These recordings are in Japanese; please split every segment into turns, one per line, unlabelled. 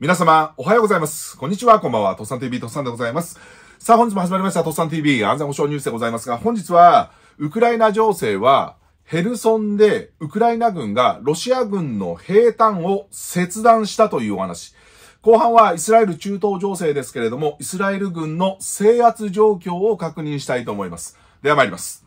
皆様、おはようございます。こんにちは、こんばんは。トッさん TV、トッさんでございます。さあ、本日も始まりました、トッさん TV、安全保障ニュースでございますが、本日は、ウクライナ情勢は、ヘルソンで、ウクライナ軍がロシア軍の兵站を切断したというお話。後半はイスラエル中東情勢ですけれども、イスラエル軍の制圧状況を確認したいと思います。では参ります。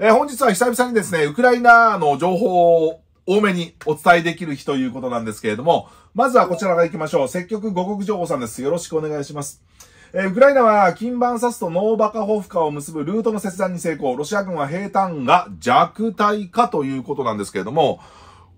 えー、本日は久々にですね、ウクライナの情報を多めにお伝えできる日ということなんですけれども、まずはこちらから行きましょう。積極五国情報さんです。よろしくお願いします。えー、ウクライナは、金バンサスとノーバカホフカを結ぶルートの切断に成功。ロシア軍は平坦が弱体化ということなんですけれども、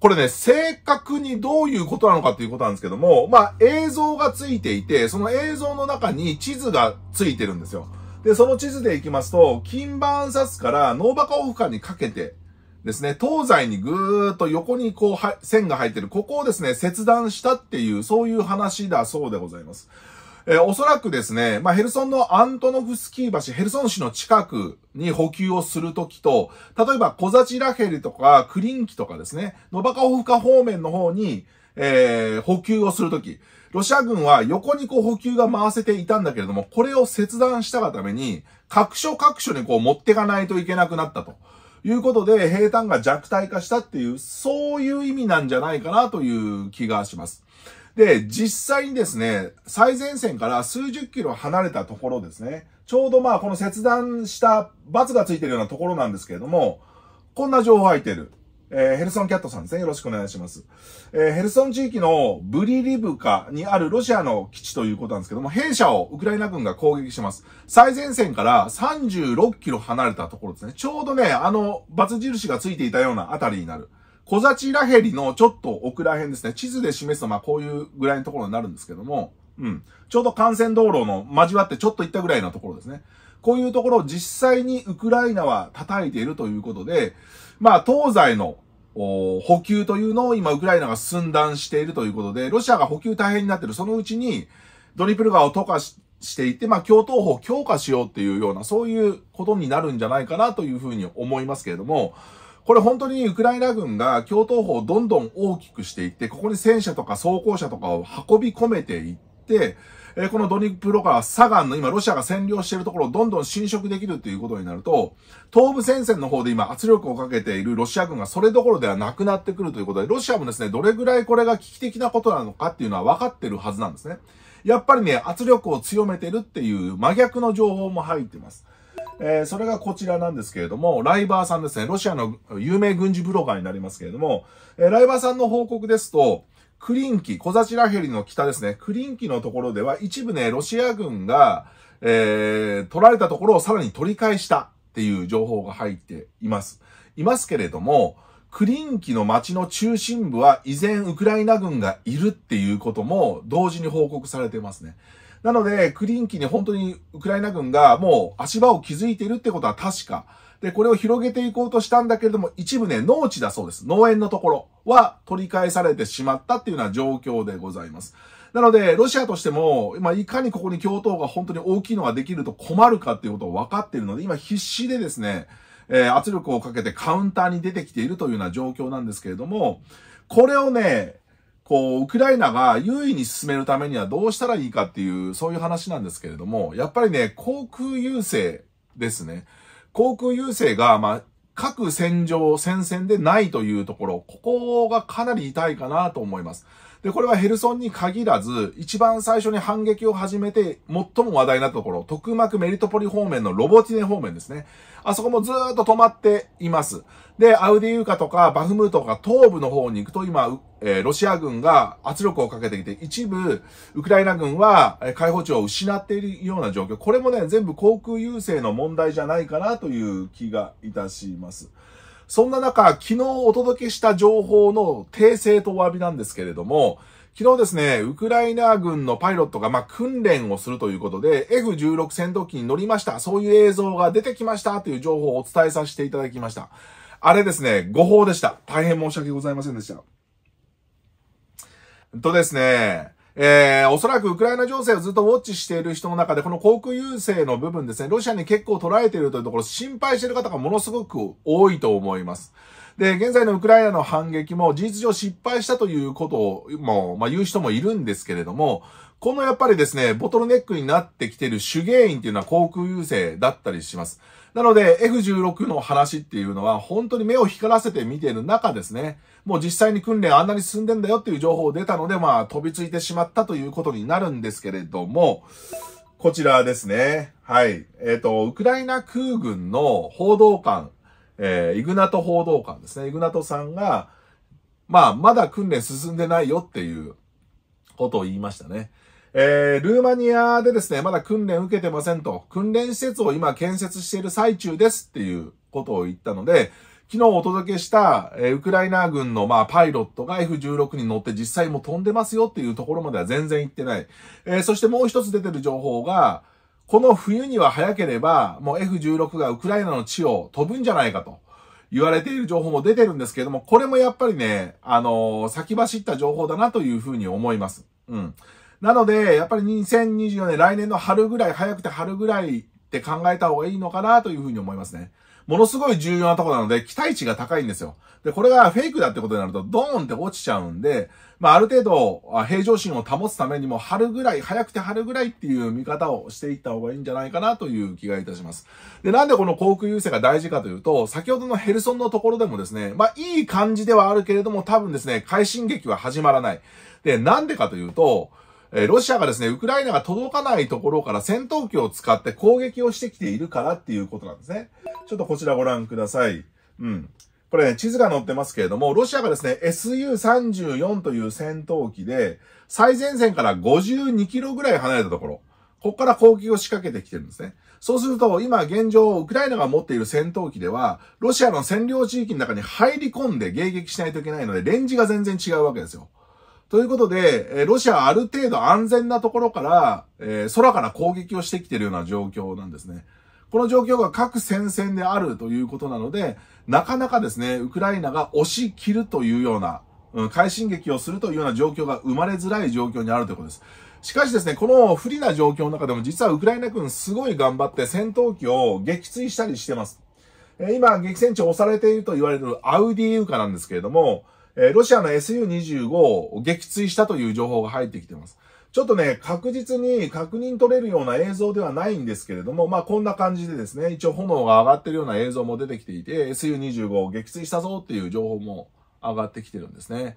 これね、正確にどういうことなのかということなんですけども、まあ、映像がついていて、その映像の中に地図がついてるんですよ。で、その地図で行きますと、金バンサスからノーバカホフカにかけてですね、東西にぐーっと横にこう、線が入ってる、ここをですね、切断したっていう、そういう話だそうでございます。えー、おそらくですね、まあ、ヘルソンのアントノフスキー橋、ヘルソン市の近くに補給をするときと、例えばコザチラヘルとかクリンキとかですね、ノバカホフカ方面の方に、えー、補給をするとき、ロシア軍は横にこう補給が回せていたんだけれども、これを切断したがために、各所各所にこう持ってかないといけなくなったと。いうことで、平坦が弱体化したっていう、そういう意味なんじゃないかなという気がします。で、実際にですね、最前線から数十キロ離れたところですね、ちょうどまあこの切断した罰がついてるようなところなんですけれども、こんな情報入ってる。えー、ヘルソンキャットさんですね。よろしくお願いします。えー、ヘルソン地域のブリリブカにあるロシアの基地ということなんですけども、弊社をウクライナ軍が攻撃します。最前線から36キロ離れたところですね。ちょうどね、あの、バツ印がついていたようなあたりになる。小立らへりのちょっと奥ら辺ですね。地図で示すと、まあこういうぐらいのところになるんですけども、うん。ちょうど幹線道路の交わってちょっと行ったぐらいのところですね。こういうところを実際にウクライナは叩いているということで、まあ東西の補給というのを今ウクライナが寸断しているということで、ロシアが補給大変になっている。そのうちに、ドニプル川を溶かししていって、まあ、共闘法強化しようっていうような、そういうことになるんじゃないかなというふうに思いますけれども、これ本当にウクライナ軍が共闘法をどんどん大きくしていって、ここに戦車とか装甲車とかを運び込めていって、、えこのドニプロらサガンの今ロシアが占領しているところをどんどん侵食できるっていうことになると、東部戦線の方で今圧力をかけているロシア軍がそれどころではなくなってくるということで、ロシアもですね、どれぐらいこれが危機的なことなのかっていうのは分かってるはずなんですね。やっぱりね、圧力を強めてるっていう真逆の情報も入ってます。えー、それがこちらなんですけれども、ライバーさんですね、ロシアの有名軍事ブロガーになりますけれども、えー、ライバーさんの報告ですと、クリンキ、小ラヘリの北ですね、クリンキのところでは一部ね、ロシア軍が、えー、取られたところをさらに取り返したっていう情報が入っています。いますけれども、クリンキの街の中心部は依然ウクライナ軍がいるっていうことも同時に報告されてますね。なので、クリンキに本当にウクライナ軍がもう足場を築いているってことは確か。で、これを広げていこうとしたんだけれども、一部ね、農地だそうです。農園のところは取り返されてしまったっていうような状況でございます。なので、ロシアとしても、今、いかにここに共闘が本当に大きいのができると困るかっていうことを分かっているので、今必死でですね、えー、圧力をかけてカウンターに出てきているというような状況なんですけれども、これをね、こう、ウクライナが優位に進めるためにはどうしたらいいかっていう、そういう話なんですけれども、やっぱりね、航空優勢ですね。航空優勢が、まあ、各戦場、戦線でないというところ、ここがかなり痛いかなと思います。で、これはヘルソンに限らず、一番最初に反撃を始めて、最も話題なところ、徳幕メリトポリ方面のロボティネ方面ですね。あそこもずーっと止まっています。で、アウディウカとかバフムートとか東部の方に行くと今、えー、ロシア軍が圧力をかけてきて、一部、ウクライナ軍は解放地を失っているような状況。これもね、全部航空優勢の問題じゃないかなという気がいたします。そんな中、昨日お届けした情報の訂正とお詫びなんですけれども、昨日ですね、ウクライナ軍のパイロットが、まあ、訓練をするということで、F16 戦闘機に乗りました。そういう映像が出てきましたという情報をお伝えさせていただきました。あれですね、誤報でした。大変申し訳ございませんでした。とですね、えー、おそらくウクライナ情勢をずっとウォッチしている人の中で、この航空優勢の部分ですね、ロシアに結構捉えているというところ、心配している方がものすごく多いと思います。で、現在のウクライナの反撃も事実上失敗したということを、もう、まあ、言う人もいるんですけれども、このやっぱりですね、ボトルネックになってきてる手芸員っていうのは航空優勢だったりします。なので F16 の話っていうのは本当に目を光らせて見ている中ですね、もう実際に訓練あんなに進んでんだよっていう情報を出たので、まあ飛びついてしまったということになるんですけれども、こちらですね。はい。えっ、ー、と、ウクライナ空軍の報道官、えー、イグナト報道官ですね。イグナトさんが、まあ、まだ訓練進んでないよっていうことを言いましたね。えー、ルーマニアでですね、まだ訓練受けてませんと、訓練施設を今建設している最中ですっていうことを言ったので、昨日お届けした、えー、ウクライナ軍の、まあ、パイロットが F16 に乗って実際も飛んでますよっていうところまでは全然行ってない。えー、そしてもう一つ出てる情報が、この冬には早ければ、もう F16 がウクライナの地を飛ぶんじゃないかと言われている情報も出てるんですけれども、これもやっぱりね、あのー、先走った情報だなというふうに思います。うん。なので、やっぱり2024年、来年の春ぐらい、早くて春ぐらいって考えた方がいいのかなというふうに思いますね。ものすごい重要なとこなので、期待値が高いんですよ。で、これがフェイクだってことになると、ドーンって落ちちゃうんで、まあ、ある程度、平常心を保つためにも、春ぐらい、早くて春ぐらいっていう見方をしていった方がいいんじゃないかなという気がいたします。で、なんでこの航空優勢が大事かというと、先ほどのヘルソンのところでもですね、まあ、いい感じではあるけれども、多分ですね、快進撃は始まらない。で、なんでかというと、えロシアがですね、ウクライナが届かないところから戦闘機を使って攻撃をしてきているからっていうことなんですね。ちょっとこちらご覧ください。うん。これね、地図が載ってますけれども、ロシアがですね、SU-34 という戦闘機で、最前線から52キロぐらい離れたところ、ここから攻撃を仕掛けてきてるんですね。そうすると、今現状、ウクライナが持っている戦闘機では、ロシアの占領地域の中に入り込んで迎撃しないといけないので、レンジが全然違うわけですよ。ということで、えロシアはある程度安全なところから、え空から攻撃をしてきているような状況なんですね。この状況が各戦線であるということなので、なかなかですね、ウクライナが押し切るというような、うん、快進撃をするというような状況が生まれづらい状況にあるということです。しかしですね、この不利な状況の中でも実はウクライナ軍すごい頑張って戦闘機を撃墜したりしてます。え今、激戦地を押されていると言われるアウディーウカなんですけれども、えロシアの SU-25 を撃墜したという情報が入ってきています。ちょっとね、確実に確認取れるような映像ではないんですけれども、まあこんな感じでですね、一応炎が上がってるような映像も出てきていて、SU-25 を撃墜したぞっていう情報も上がってきてるんですね。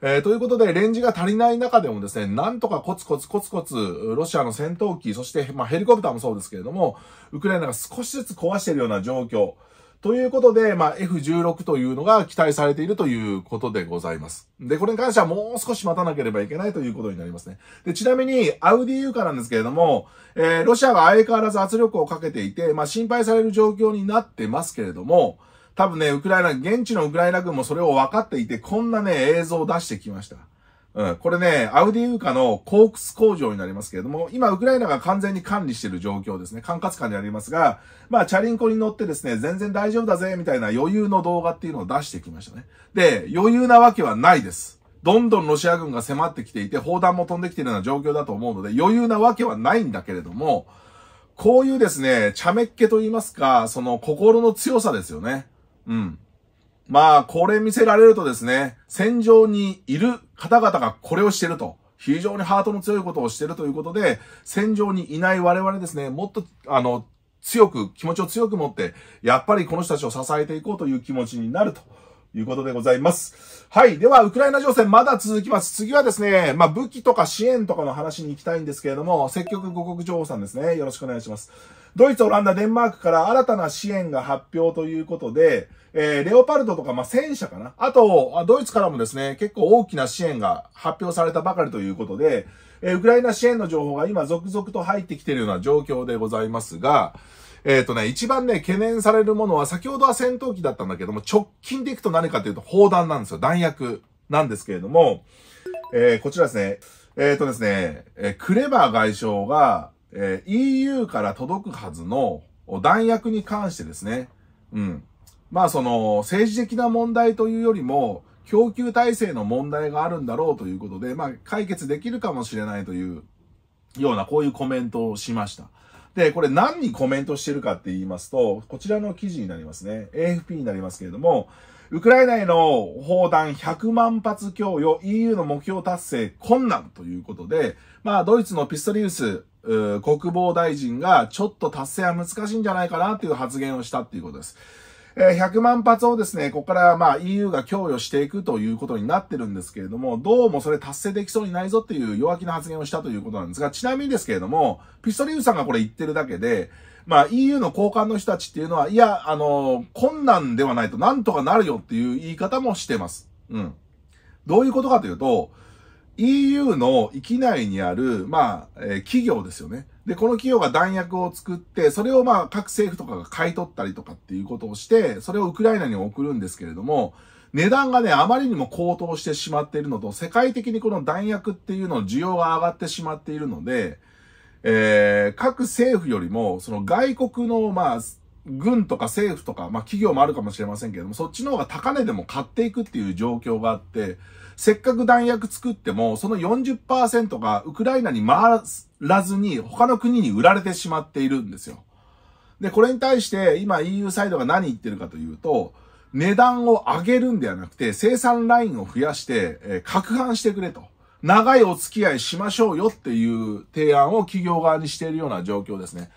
えー、ということで、レンジが足りない中でもですね、なんとかコツコツコツコツ、ロシアの戦闘機、そして、まあ、ヘリコプターもそうですけれども、ウクライナが少しずつ壊しているような状況、ということで、まあ、F16 というのが期待されているということでございます。で、これに関してはもう少し待たなければいけないということになりますね。で、ちなみに、アウディーユカなんですけれども、えー、ロシアが相変わらず圧力をかけていて、まあ、心配される状況になってますけれども、多分ね、ウクライナ、現地のウクライナ軍もそれを分かっていて、こんなね、映像を出してきました。うん、これね、アウディウーカのコークス工場になりますけれども、今、ウクライナが完全に管理している状況ですね。管轄下にありますが、まあ、チャリンコに乗ってですね、全然大丈夫だぜ、みたいな余裕の動画っていうのを出してきましたね。で、余裕なわけはないです。どんどんロシア軍が迫ってきていて、砲弾も飛んできているような状況だと思うので、余裕なわけはないんだけれども、こういうですね、茶目っ気と言いますか、その心の強さですよね。うん。まあ、これ見せられるとですね、戦場にいる方々がこれをしていると。非常にハートの強いことをしているということで、戦場にいない我々ですね、もっと、あの、強く、気持ちを強く持って、やっぱりこの人たちを支えていこうという気持ちになると。いうことでございます。はい。では、ウクライナ情勢まだ続きます。次はですね、まあ、武器とか支援とかの話に行きたいんですけれども、積極五国情報さんですね。よろしくお願いします。ドイツ、オランダ、デンマークから新たな支援が発表ということで、えー、レオパルトとか、まあ、戦車かな。あと、ドイツからもですね、結構大きな支援が発表されたばかりということで、えー、ウクライナ支援の情報が今続々と入ってきているような状況でございますが、えっ、ー、とね、一番ね、懸念されるものは、先ほどは戦闘機だったんだけども、直近でいくと何かというと、砲弾なんですよ。弾薬なんですけれども、えー、こちらですね、えっ、ー、とですね、えクレバー外相が、え EU から届くはずの弾薬に関してですね、うん。まあその、政治的な問題というよりも、供給体制の問題があるんだろうということで、まあ解決できるかもしれないというような、こういうコメントをしました。で、これ何にコメントしてるかって言いますと、こちらの記事になりますね。AFP になりますけれども、ウクライナへの砲弾100万発供与、EU の目標達成困難ということで、まあ、ドイツのピストリウス、国防大臣がちょっと達成は難しいんじゃないかなっていう発言をしたっていうことです。え100万発をですね、ここからまあ EU が供与していくということになってるんですけれども、どうもそれ達成できそうにないぞっていう弱気な発言をしたということなんですが、ちなみにですけれども、ピストリウスさんがこれ言ってるだけで、まあ EU の交換の人たちっていうのは、いや、あの、困難ではないとなんとかなるよっていう言い方もしてます。うん。どういうことかというと、EU の域内にある、まあ、えー、企業ですよね。で、この企業が弾薬を作って、それをまあ各政府とかが買い取ったりとかっていうことをして、それをウクライナに送るんですけれども、値段がね、あまりにも高騰してしまっているのと、世界的にこの弾薬っていうの需要が上がってしまっているので、えー、各政府よりも、その外国の、まあ、軍とか政府とか、まあ企業もあるかもしれませんけれども、そっちの方が高値でも買っていくっていう状況があって、せっかく弾薬作っても、その40%がウクライナに回す、らずに他の国に売られてしまっているんですよ。で、これに対して今 EU サイドが何言ってるかというと、値段を上げるんではなくて生産ラインを増やして、えー、攪拌してくれと。長いお付き合いしましょうよっていう提案を企業側にしているような状況ですね。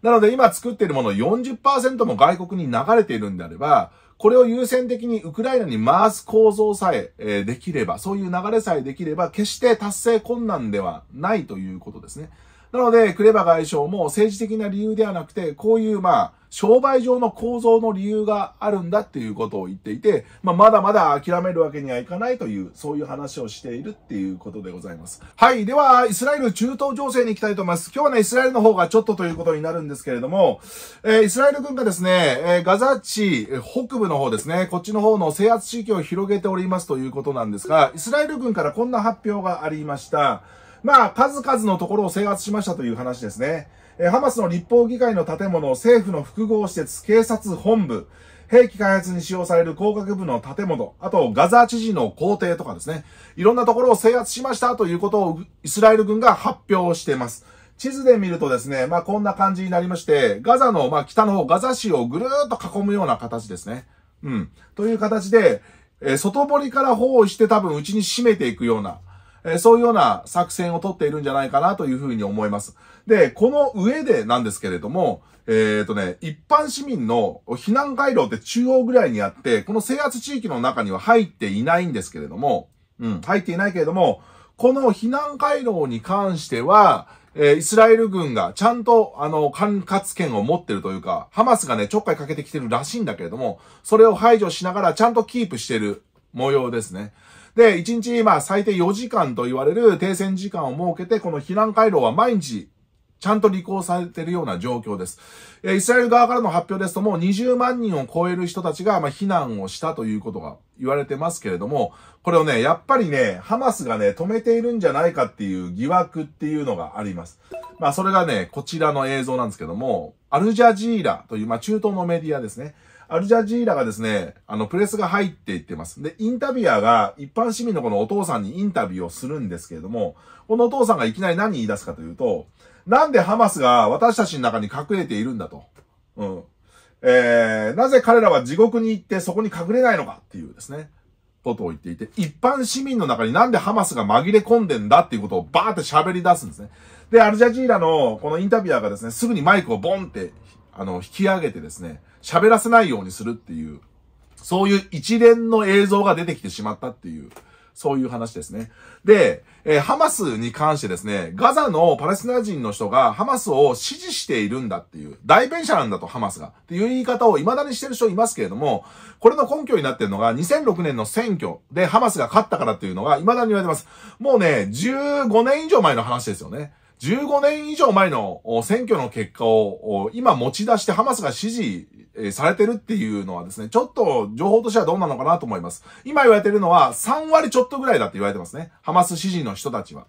なので今作っているもの40%も外国に流れているんであれば、これを優先的にウクライナに回す構造さええできれば、そういう流れさえできれば、決して達成困難ではないということですね。なので、クレバ外相も政治的な理由ではなくて、こういう、まあ、商売上の構造の理由があるんだっていうことを言っていて、まあ、まだまだ諦めるわけにはいかないという、そういう話をしているっていうことでございます。はい。では、イスラエル中東情勢に行きたいと思います。今日はね、イスラエルの方がちょっとということになるんですけれども、えー、イスラエル軍がですね、えー、ガザ地北部の方ですね、こっちの方の制圧地域を広げておりますということなんですが、イスラエル軍からこんな発表がありました。まあ、数々のところを制圧しましたという話ですね。えハマスの立法議会の建物、政府の複合施設、警察本部、兵器開発に使用される工学部の建物、あとガザ知事の皇帝とかですね、いろんなところを制圧しましたということをイスラエル軍が発表しています。地図で見るとですね、まあこんな感じになりまして、ガザの、まあ北の方、ガザ市をぐるーっと囲むような形ですね。うん。という形で、えー、外堀から包囲して多分うちに締めていくような、えそういうような作戦をとっているんじゃないかなというふうに思います。で、この上でなんですけれども、えっ、ー、とね、一般市民の避難回路って中央ぐらいにあって、この制圧地域の中には入っていないんですけれども、うん、入っていないけれども、この避難回路に関しては、えー、イスラエル軍がちゃんと、あの、管轄権を持ってるというか、ハマスがね、ちょっかいかけてきてるらしいんだけれども、それを排除しながらちゃんとキープしてる模様ですね。で、1日、まあ、最低4時間と言われる停戦時間を設けて、この避難回廊は毎日ちゃんと履行されているような状況です。イスラエル側からの発表ですと、もう20万人を超える人たちが、ま避難をしたということが言われてますけれども、これをね、やっぱりね、ハマスがね、止めているんじゃないかっていう疑惑っていうのがあります。まあ、それがね、こちらの映像なんですけども、アルジャジーラという、まあ、中東のメディアですね。アルジャジーラがですね、あの、プレスが入っていってます。で、インタビュアーが一般市民のこのお父さんにインタビューをするんですけれども、このお父さんがいきなり何言い出すかというと、なんでハマスが私たちの中に隠れているんだと。うん。えー、なぜ彼らは地獄に行ってそこに隠れないのかっていうですね、ことを言っていて、一般市民の中になんでハマスが紛れ込んでんだっていうことをバーって喋り出すんですね。で、アルジャジーラのこのインタビュアーがですね、すぐにマイクをボンってあの、引き上げてですね、喋らせないようにするっていう、そういう一連の映像が出てきてしまったっていう、そういう話ですね。で、えー、ハマスに関してですね、ガザのパレスチナ人の人がハマスを支持しているんだっていう、代弁者なんだとハマスが。っていう言い方を未だにしてる人いますけれども、これの根拠になってるのが2006年の選挙でハマスが勝ったからっていうのが未だに言われてます。もうね、15年以上前の話ですよね。15年以上前の選挙の結果を今持ち出してハマスが支持されてるっていうのはですね、ちょっと情報としてはどうなのかなと思います。今言われてるのは3割ちょっとぐらいだって言われてますね。ハマス支持の人たちは。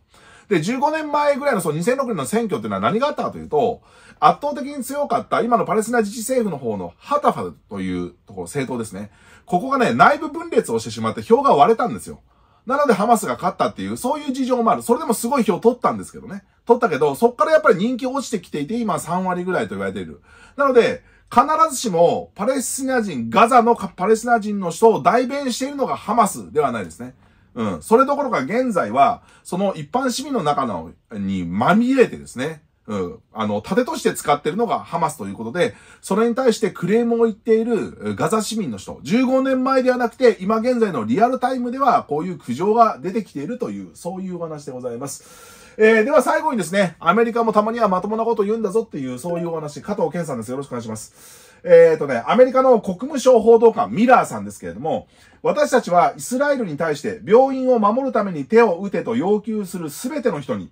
で、15年前ぐらいのその2006年の選挙っていうのは何があったかというと、圧倒的に強かった今のパレスチナ自治政府の方のハタファというところ、政党ですね。ここがね、内部分裂をしてしまって票が割れたんですよ。なのでハマスが勝ったっていう、そういう事情もある。それでもすごい票取ったんですけどね。取ったけど、そっからやっぱり人気落ちてきていて、今3割ぐらいと言われている。なので、必ずしもパレスチナ人、ガザのパレスチナ人の人を代弁しているのがハマスではないですね。うん。それどころか現在は、その一般市民の中のにまみれてですね、うん。あの、盾として使ってるのがハマスということで、それに対してクレームを言っているガザ市民の人、15年前ではなくて、今現在のリアルタイムでは、こういう苦情が出てきているという、そういうお話でございます。えー、では最後にですね、アメリカもたまにはまともなこと言うんだぞっていう、そういうお話、加藤健さんです。よろしくお願いします。えっ、とね、アメリカの国務省報道官、ミラーさんですけれども、私たちはイスラエルに対して病院を守るために手を打てと要求するすべての人に、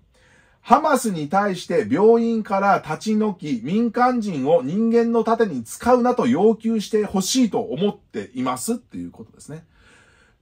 ハマスに対して病院から立ち退き、民間人を人間の盾に使うなと要求してほしいと思っていますっていうことですね。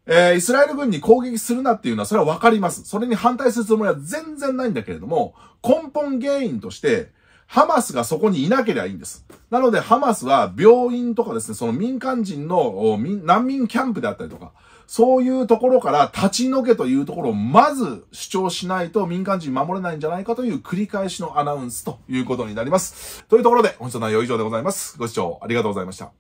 えー、イスラエル軍に攻撃するなっていうのはそれはわかります。それに反対するつもりは全然ないんだけれども、根本原因として、ハマスがそこにいなければいいんです。なので、ハマスは病院とかですね、その民間人の難民キャンプであったりとか、そういうところから立ち退けというところをまず主張しないと民間人守れないんじゃないかという繰り返しのアナウンスということになります。というところで本日の内容以上でございます。ご視聴ありがとうございました。